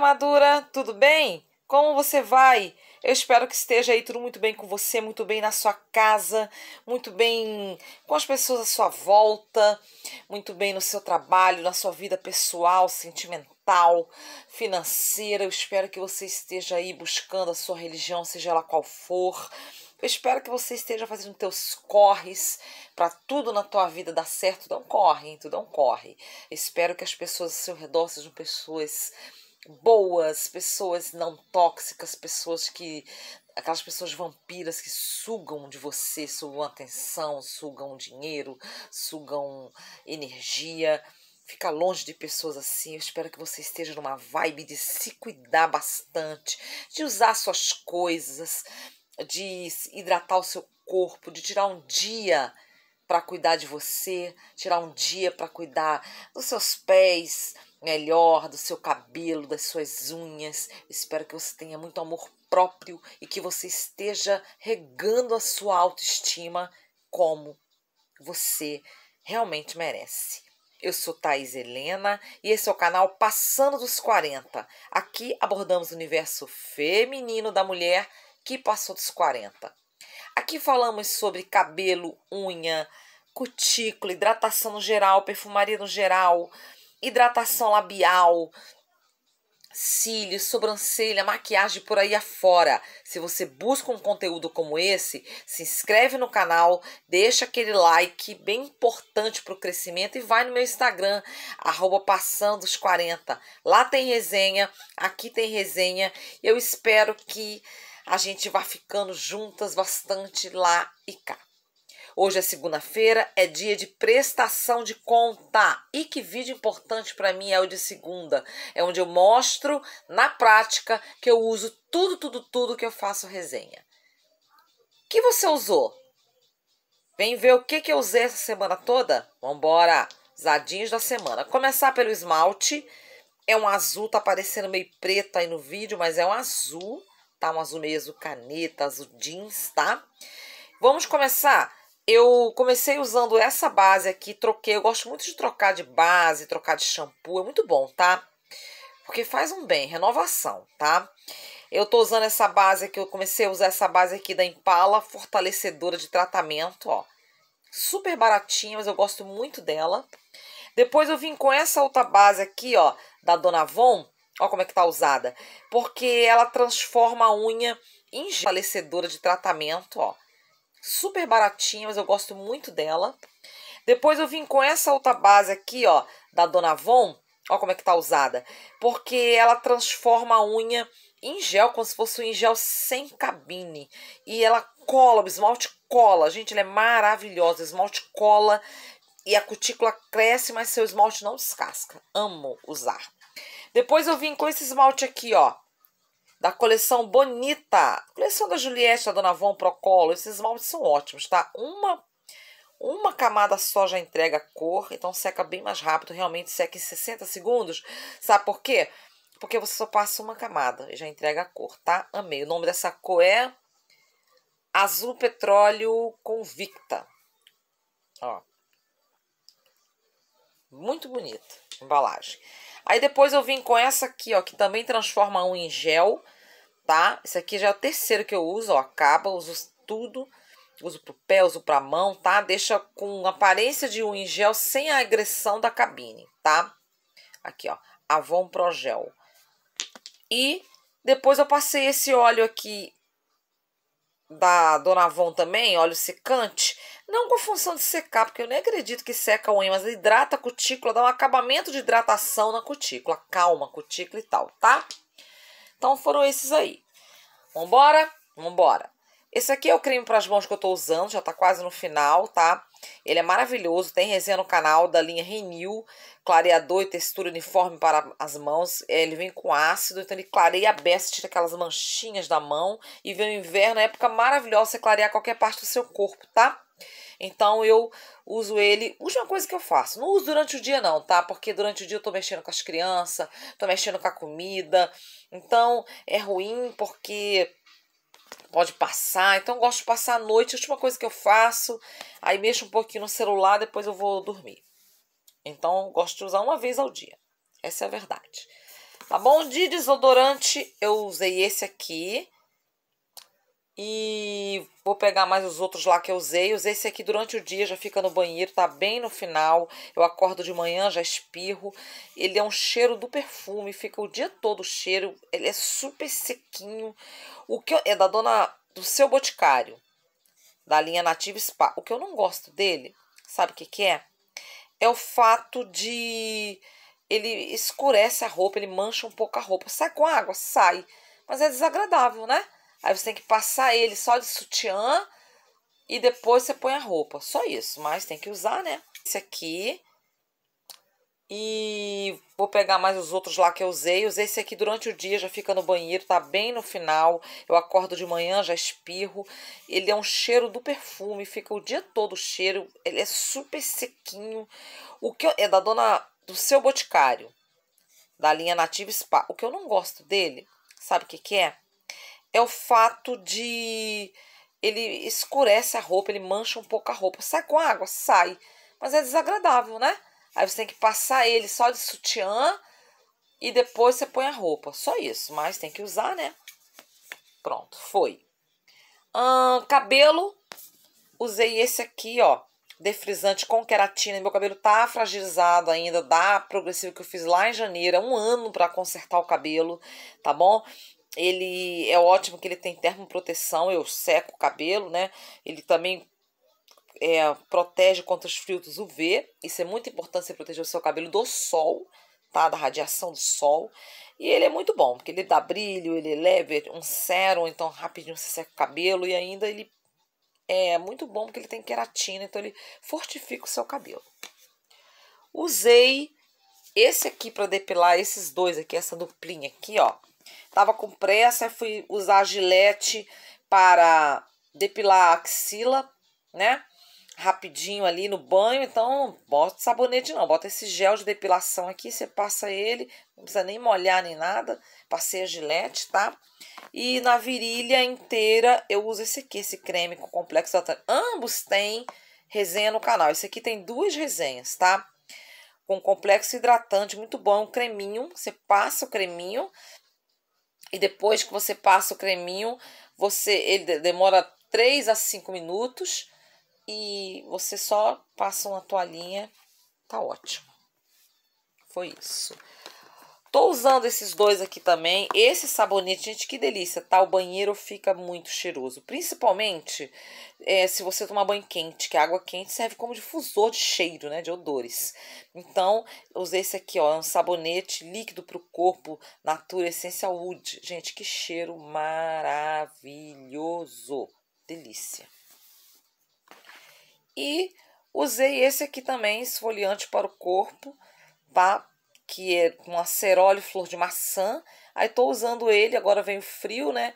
Madura, tudo bem? Como você vai? Eu espero que esteja aí tudo muito bem com você, muito bem na sua casa, muito bem com as pessoas à sua volta, muito bem no seu trabalho, na sua vida pessoal, sentimental, financeira. Eu espero que você esteja aí buscando a sua religião, seja ela qual for. Eu espero que você esteja fazendo teus corres para tudo na tua vida dar certo. Não corre, hein? Tu não corre. espero que as pessoas ao seu redor sejam pessoas boas, pessoas não tóxicas, pessoas que. aquelas pessoas vampiras que sugam de você, sugam atenção, sugam dinheiro, sugam energia. Fica longe de pessoas assim. Eu espero que você esteja numa vibe de se cuidar bastante, de usar suas coisas, de hidratar o seu corpo, de tirar um dia para cuidar de você, tirar um dia para cuidar dos seus pés, melhor do seu cabelo, das suas unhas. Espero que você tenha muito amor próprio e que você esteja regando a sua autoestima como você realmente merece. Eu sou Thais Helena e esse é o canal Passando dos 40. Aqui abordamos o universo feminino da mulher que passou dos 40. Aqui falamos sobre cabelo, unha, cutícula, hidratação no geral, perfumaria no geral, hidratação labial, cílios, sobrancelha, maquiagem por aí afora. Se você busca um conteúdo como esse, se inscreve no canal, deixa aquele like bem importante para o crescimento e vai no meu Instagram, arroba passando os 40. Lá tem resenha, aqui tem resenha. Eu espero que a gente vá ficando juntas bastante lá e cá. Hoje é segunda-feira, é dia de prestação de conta. E que vídeo importante para mim é o de segunda. É onde eu mostro na prática que eu uso tudo, tudo, tudo que eu faço resenha. O que você usou? Vem ver o que, que eu usei essa semana toda? Vambora! Zadinhos da semana. Começar pelo esmalte. É um azul, tá parecendo meio preto aí no vídeo, mas é um azul, tá? Um azul meio caneta, azul jeans, tá? Vamos começar eu comecei usando essa base aqui, troquei. Eu gosto muito de trocar de base, trocar de shampoo, é muito bom, tá? Porque faz um bem, renovação, tá? Eu tô usando essa base aqui, eu comecei a usar essa base aqui da Impala, fortalecedora de tratamento, ó. Super baratinha, mas eu gosto muito dela. Depois eu vim com essa outra base aqui, ó, da Dona Von. Ó como é que tá usada. Porque ela transforma a unha em fortalecedora de tratamento, ó super baratinha, mas eu gosto muito dela. Depois eu vim com essa outra base aqui, ó, da Dona Von. Ó como é que tá usada. Porque ela transforma a unha em gel, como se fosse um gel sem cabine. E ela cola, o esmalte cola. Gente, ela é maravilhosa. O esmalte cola e a cutícula cresce, mas seu esmalte não descasca. Amo usar. Depois eu vim com esse esmalte aqui, ó da coleção Bonita. coleção da Juliette, da Dona Von Procolo. Esses esmaltes são ótimos, tá? Uma, uma camada só já entrega cor, então seca bem mais rápido. Realmente seca em 60 segundos. Sabe por quê? Porque você só passa uma camada e já entrega a cor, tá? Amei. O nome dessa cor é Azul Petróleo Convicta. Ó. Muito bonita embalagem. Aí depois eu vim com essa aqui, ó, que também transforma um em gel, tá? Esse aqui já é o terceiro que eu uso, ó, acaba, uso tudo. Uso pro pé, uso pra mão, tá? Deixa com aparência de um em gel sem a agressão da cabine, tá? Aqui, ó, Avon Pro Gel. E depois eu passei esse óleo aqui da Dona Avon também, óleo secante, não com a função de secar, porque eu nem acredito que seca a unha, mas hidrata a cutícula, dá um acabamento de hidratação na cutícula, calma a cutícula e tal, tá? Então foram esses aí. Vambora? Vambora. Esse aqui é o creme para as mãos que eu estou usando, já está quase no final, tá? Ele é maravilhoso, tem resenha no canal da linha Renew, clareador e textura uniforme para as mãos. É, ele vem com ácido, então ele clareia a beça, tira aquelas manchinhas da mão. E vem o inverno, é época maravilhosa você clarear qualquer parte do seu corpo, tá? Então eu uso ele. Última coisa que eu faço. Não uso durante o dia, não, tá? Porque durante o dia eu tô mexendo com as crianças, tô mexendo com a comida. Então é ruim porque pode passar. Então eu gosto de passar a noite. última coisa que eu faço. Aí mexo um pouquinho no celular, depois eu vou dormir. Então eu gosto de usar uma vez ao dia. Essa é a verdade. Tá bom? De desodorante, eu usei esse aqui e vou pegar mais os outros lá que eu usei. Usei esse aqui durante o dia, já fica no banheiro, tá bem no final. Eu acordo de manhã, já espirro. Ele é um cheiro do perfume, fica o dia todo o cheiro. Ele é super sequinho. O que eu, é da dona do seu boticário, da linha Native Spa. O que eu não gosto dele, sabe o que, que é? É o fato de ele escurece a roupa, ele mancha um pouco a roupa. Sai com água? Sai. Mas é desagradável, né? Aí você tem que passar ele só de sutiã e depois você põe a roupa. Só isso, mas tem que usar, né? Esse aqui. E vou pegar mais os outros lá que eu usei. Usei esse aqui durante o dia, já fica no banheiro, tá bem no final. Eu acordo de manhã, já espirro. Ele é um cheiro do perfume, fica o dia todo o cheiro. Ele é super sequinho. O que eu, é da dona do seu boticário, da linha Nativa Spa. O que eu não gosto dele, sabe o que que é? é o fato de ele escurece a roupa, ele mancha um pouco a roupa. Sai com água? Sai. Mas é desagradável, né? Aí você tem que passar ele só de sutiã e depois você põe a roupa. Só isso, mas tem que usar, né? Pronto, foi. Hum, cabelo, usei esse aqui, ó, defrizante com queratina. Meu cabelo tá fragilizado ainda da progressiva que eu fiz lá em janeiro. É um ano para consertar o cabelo, tá bom? Ele é ótimo que ele tem termoproteção, eu seco o cabelo, né? Ele também é, protege contra os filtros UV. Isso é muito importante você proteger o seu cabelo do sol, tá? Da radiação do sol. E ele é muito bom, porque ele dá brilho, ele leva um sérum, então rapidinho você seca o cabelo e ainda ele é muito bom porque ele tem queratina, então ele fortifica o seu cabelo. Usei esse aqui para depilar esses dois aqui, essa duplinha aqui, ó. Tava com pressa, fui usar a gilete para depilar a axila, né? Rapidinho ali no banho, então bota sabonete não, bota esse gel de depilação aqui, você passa ele, não precisa nem molhar nem nada, passei a gilete, tá? E na virilha inteira eu uso esse aqui, esse creme com complexo hidratante. Ambos têm resenha no canal, esse aqui tem duas resenhas, tá? Com complexo hidratante, muito bom, um creminho, você passa o creminho, e depois que você passa o creminho, você ele demora 3 a 5 minutos e você só passa uma toalhinha, tá ótimo. Foi isso. Tô usando esses dois aqui também. Esse sabonete, gente, que delícia, tá? O banheiro fica muito cheiroso. Principalmente é, se você tomar banho quente, que a água quente serve como difusor de cheiro, né? De odores. Então, usei esse aqui, ó. É um sabonete líquido pro corpo, Natura Essential Wood. Gente, que cheiro maravilhoso. Delícia. E usei esse aqui também, esfoliante para o corpo, tá? que é um aceróleo, flor de maçã. Aí tô usando ele, agora vem o frio, né?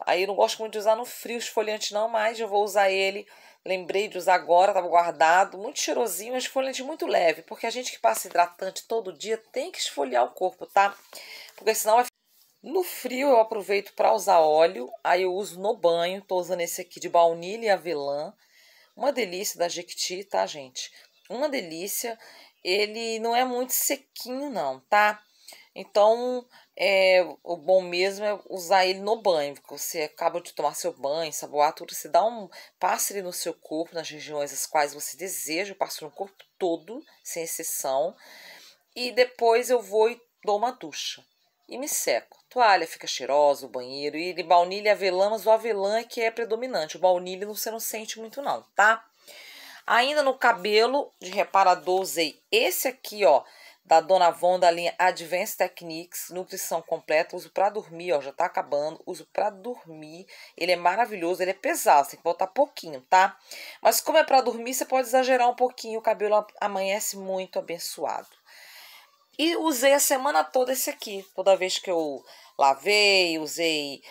Aí eu não gosto muito de usar no frio esfoliante não, mas eu vou usar ele. Lembrei de usar agora, tava guardado, muito cheirosinho, é mas esfoliante muito leve, porque a gente que passa hidratante todo dia tem que esfoliar o corpo, tá? Porque senão vai no frio eu aproveito para usar óleo, aí eu uso no banho, tô usando esse aqui de baunilha e avelã. Uma delícia da Jequiti, tá, gente? Uma delícia ele não é muito sequinho não, tá? Então, é, o bom mesmo é usar ele no banho, porque você acaba de tomar seu banho, saboar tudo, você dá um passe ele no seu corpo, nas regiões as quais você deseja, eu passo no corpo todo, sem exceção. E depois eu vou e dou uma ducha e me seco. Toalha fica cheirosa, o banheiro, e de baunilha e avelã, mas o avelã é que é predominante. O baunilha você não sente muito não, tá? Ainda no cabelo de reparador, usei esse aqui, ó, da Dona Von, da linha Advanced Techniques, nutrição completa, uso pra dormir, ó, já tá acabando, uso pra dormir, ele é maravilhoso, ele é pesado, tem que botar pouquinho, tá? Mas como é pra dormir, você pode exagerar um pouquinho, o cabelo amanhece muito abençoado. E usei a semana toda esse aqui, toda vez que eu lavei, usei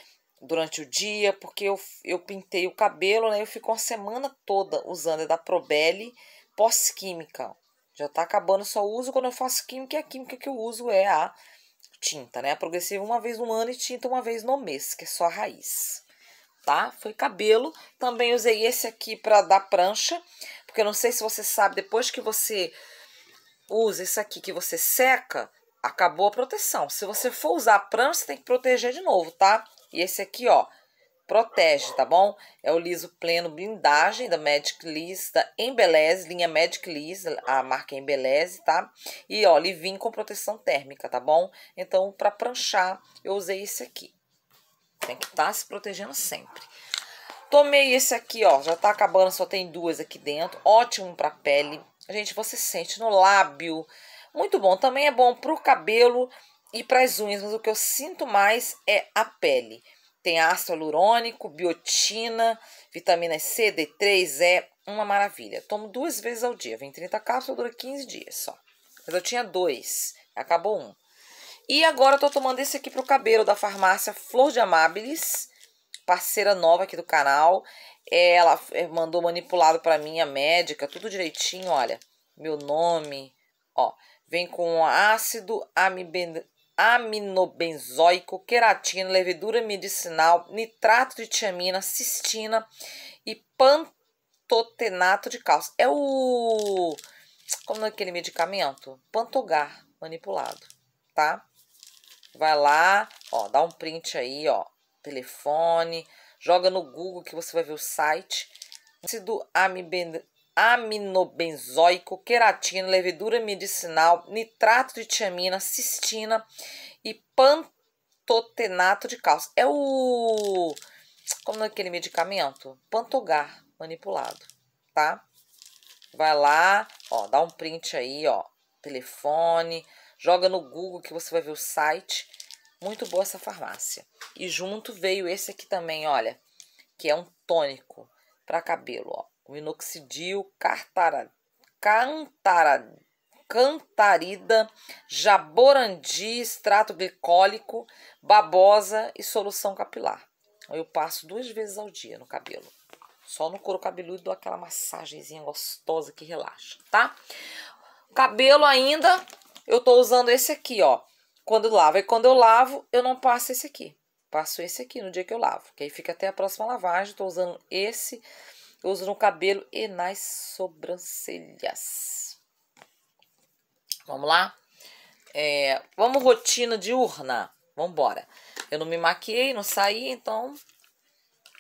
durante o dia, porque eu, eu pintei o cabelo, né? Eu fico uma semana toda usando, é da Probelli pós-química. Já tá acabando, só uso quando eu faço química, e a química que eu uso é a tinta, né? A progressiva uma vez no ano e tinta uma vez no mês, que é só a raiz, tá? Foi cabelo. Também usei esse aqui pra dar prancha, porque eu não sei se você sabe, depois que você usa esse aqui, que você seca, acabou a proteção. Se você for usar a prancha, você tem que proteger de novo, tá? E esse aqui, ó, protege, tá bom? É o liso pleno blindagem da Magic Liss, da Embeleze, linha Magic Liss, a marca Embeleze, tá? E, ó, livinho com proteção térmica, tá bom? Então, pra pranchar, eu usei esse aqui. Tem que estar tá se protegendo sempre. Tomei esse aqui, ó, já tá acabando, só tem duas aqui dentro. Ótimo pra pele. Gente, você sente no lábio. Muito bom, também é bom pro cabelo e para as unhas, mas o que eu sinto mais é a pele. Tem ácido hialurônico, biotina, vitamina C, D3, é uma maravilha. Tomo duas vezes ao dia, vem 30 cápsulas, dura 15 dias só. Mas eu tinha dois, acabou um. E agora eu tô tomando esse aqui pro cabelo da farmácia Flor de Amabilis, parceira nova aqui do canal. Ela eh, mandou manipulado para mim, a médica, tudo direitinho, olha. Meu nome, ó. Vem com ácido amiben aminobenzoico, queratina, levedura medicinal, nitrato de tiamina, cistina e pantotenato de cálcio. É o... como é aquele medicamento? Pantogar manipulado, tá? Vai lá, ó, dá um print aí, ó, telefone, joga no Google que você vai ver o site. Ácido amiben aminobenzoico, queratina, levedura medicinal, nitrato de tiamina, cistina e pantotenato de cálcio. É o como é aquele medicamento, Pantogar manipulado, tá? Vai lá, ó, dá um print aí, ó, telefone, joga no Google que você vai ver o site. Muito boa essa farmácia. E junto veio esse aqui também, olha, que é um tônico para cabelo, ó com inoxidil, cartara, cantara, cantarida, jaborandi, extrato glicólico, babosa e solução capilar. Eu passo duas vezes ao dia no cabelo. Só no couro cabeludo dou aquela massagenzinha gostosa que relaxa, tá? Cabelo ainda, eu tô usando esse aqui, ó. Quando lavo. E quando eu lavo, eu não passo esse aqui. Passo esse aqui no dia que eu lavo. Que aí fica até a próxima lavagem. Tô usando esse eu uso no cabelo e nas sobrancelhas. Vamos lá? É, vamos rotina diurna. Vamos embora. Eu não me maquiei, não saí, então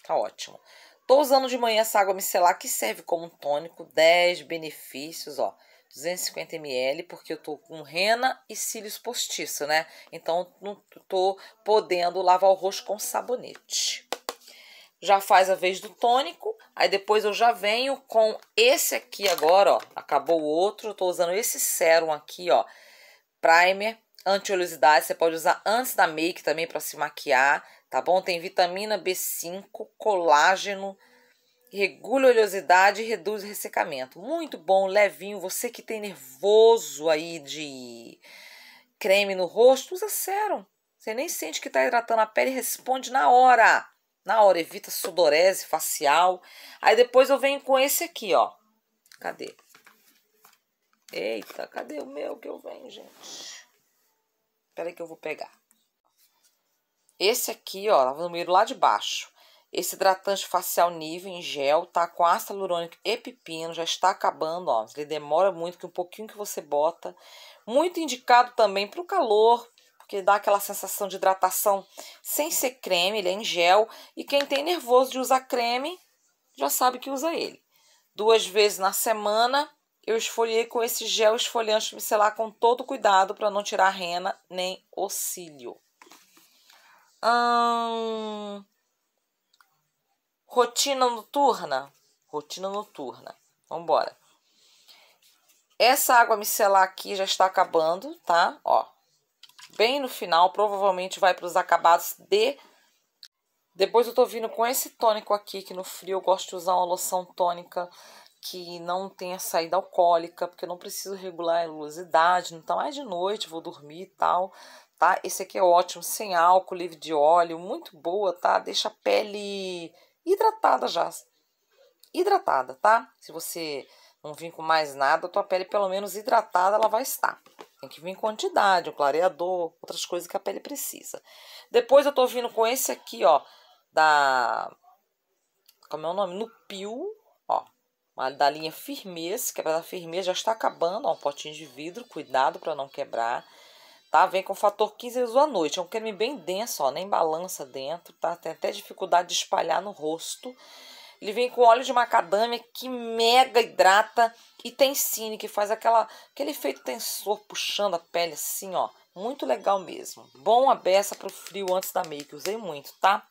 tá ótimo. Tô usando de manhã essa água micelar que serve como tônico. 10 benefícios, ó. 250 ml, porque eu tô com rena e cílios postiço, né? Então, não tô podendo lavar o rosto com sabonete já faz a vez do tônico, aí depois eu já venho com esse aqui agora, ó, acabou o outro, eu tô usando esse sérum aqui, ó, primer, anti-oleosidade, você pode usar antes da make também para se maquiar, tá bom? Tem vitamina B5, colágeno, regula a oleosidade e reduz o ressecamento. Muito bom, levinho, você que tem nervoso aí de creme no rosto, usa sérum. Você nem sente que tá hidratando a pele e responde na hora. Na hora, evita sudorese facial. Aí depois eu venho com esse aqui, ó. Cadê? Eita, cadê o meu que eu venho, gente? Peraí que eu vou pegar. Esse aqui, ó, no número lá de baixo. Esse hidratante facial nível em gel, tá? Com ácido hialurônico e pepino, já está acabando, ó. Ele demora muito, que um pouquinho que você bota. Muito indicado também para o calor, porque dá aquela sensação de hidratação sem ser creme, ele é em gel. E quem tem nervoso de usar creme, já sabe que usa ele. Duas vezes na semana eu esfoliei com esse gel esfoliante micelar com todo cuidado para não tirar a rena nem o cílio. Hum... Rotina noturna. Rotina noturna. Vamos embora. Essa água micelar aqui já está acabando, tá? Ó, bem no final, provavelmente vai para os acabados de... Depois eu tô vindo com esse tônico aqui, que no frio eu gosto de usar uma loção tônica que não tenha saída alcoólica, porque eu não preciso regular a luminosidade, então é tá mais de noite, vou dormir e tal, tá? Esse aqui é ótimo, sem álcool, livre de óleo, muito boa, tá? Deixa a pele hidratada já, hidratada, tá? Se você não vir com mais nada, a tua pele pelo menos hidratada ela vai estar. Tem que vir em quantidade, um clareador, outras coisas que a pele precisa. Depois eu tô vindo com esse aqui, ó, da... Como é o nome? No ó. Da linha Firmeza, que é da firmeza, já está acabando, ó, um potinho de vidro, cuidado para não quebrar. Tá? Vem com fator 15, eu uso à noite. É um creme bem denso, ó, nem balança dentro, tá? Tem até dificuldade de espalhar no rosto. Ele vem com óleo de macadâmia que mega hidrata e tensine, que faz aquela, aquele efeito tensor puxando a pele assim, ó. Muito legal mesmo. Bom a beça pro frio antes da make, usei muito, tá?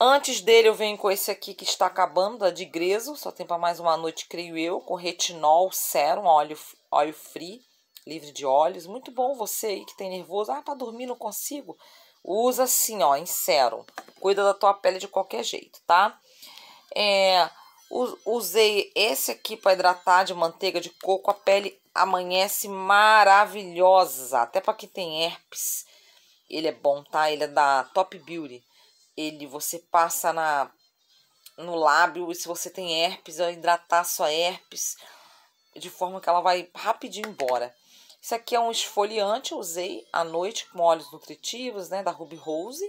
Antes dele eu venho com esse aqui que está acabando, da de greso só tem para mais uma noite, creio eu, com retinol, sérum, óleo, óleo free, livre de óleos. Muito bom você aí que tem nervoso, ah, para dormir não consigo. Usa assim, ó, em serum. Cuida da tua pele de qualquer jeito, tá? É, usei esse aqui para hidratar de manteiga de coco. A pele amanhece maravilhosa. Até para quem tem herpes. Ele é bom, tá? Ele é da Top Beauty. Ele você passa na no lábio e se você tem herpes, eu hidratar sua herpes de forma que ela vai rapidinho embora. Isso aqui é um esfoliante, usei à noite com óleos nutritivos, né, da Ruby Rose.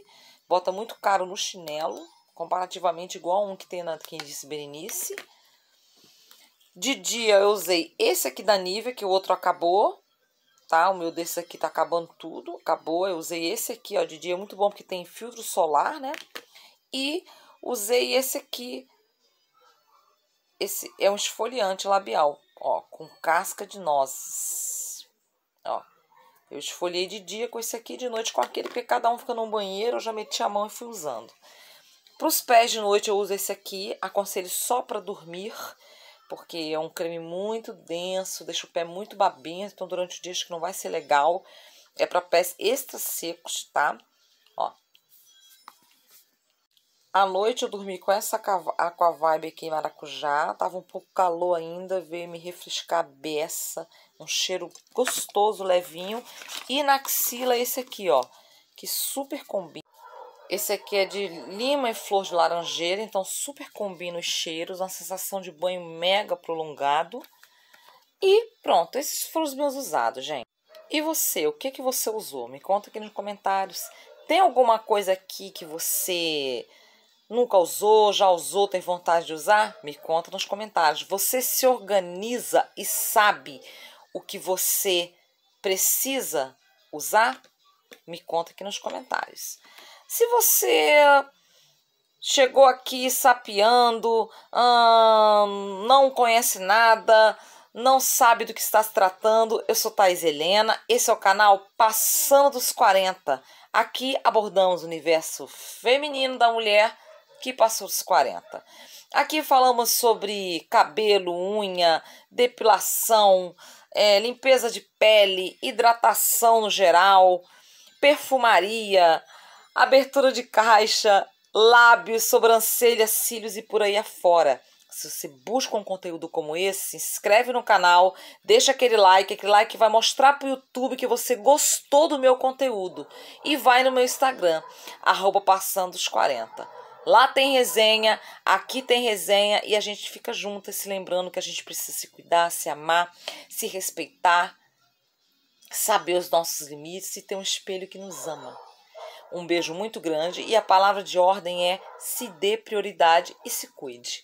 Bota muito caro no chinelo, comparativamente igual a um que tem na quem disse Berenice. De dia eu usei esse aqui da Nivea, que o outro acabou, tá? O meu desse aqui tá acabando tudo, acabou. Eu usei esse aqui, ó, de dia é muito bom porque tem filtro solar, né? E usei esse aqui, esse é um esfoliante labial, ó, com casca de nozes, ó. Eu esfoliei de dia com esse aqui, de noite com aquele, porque cada um fica num banheiro, eu já meti a mão e fui usando. Para os pés de noite eu uso esse aqui, aconselho só para dormir, porque é um creme muito denso, deixa o pé muito babinho, então durante o dia acho que não vai ser legal. É para pés extra secos, tá? Ó. À noite eu dormi com essa vibe aqui maracujá, tava um pouco calor ainda, veio me refrescar a beça, um cheiro gostoso, levinho. E na axila esse aqui, ó, que super combina. Esse aqui é de lima e flor de laranjeira, então super combina os cheiros, uma sensação de banho mega prolongado. E pronto, esses foram os meus usados, gente. E você, o que, que você usou? Me conta aqui nos comentários. Tem alguma coisa aqui que você nunca usou, já usou, tem vontade de usar? Me conta nos comentários. Você se organiza e sabe o que você precisa usar? Me conta aqui nos comentários. Se você chegou aqui sapeando, hum, não conhece nada, não sabe do que está se tratando, eu sou Thais Helena, esse é o canal Passando dos 40. Aqui abordamos o universo feminino da mulher que passou dos 40. Aqui falamos sobre cabelo, unha, depilação, é, limpeza de pele, hidratação no geral, perfumaria, abertura de caixa, lábios, sobrancelhas, cílios e por aí afora. Se você busca um conteúdo como esse, se inscreve no canal, deixa aquele like, aquele like vai mostrar para o YouTube que você gostou do meu conteúdo. E vai no meu Instagram, arroba passando os 40. Lá tem resenha, aqui tem resenha e a gente fica junto se lembrando que a gente precisa se cuidar, se amar, se respeitar, saber os nossos limites e ter um espelho que nos ama. Um beijo muito grande e a palavra de ordem é se dê prioridade e se cuide.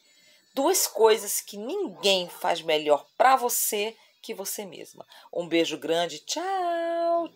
Duas coisas que ninguém faz melhor para você que você mesma. Um beijo grande, tchau!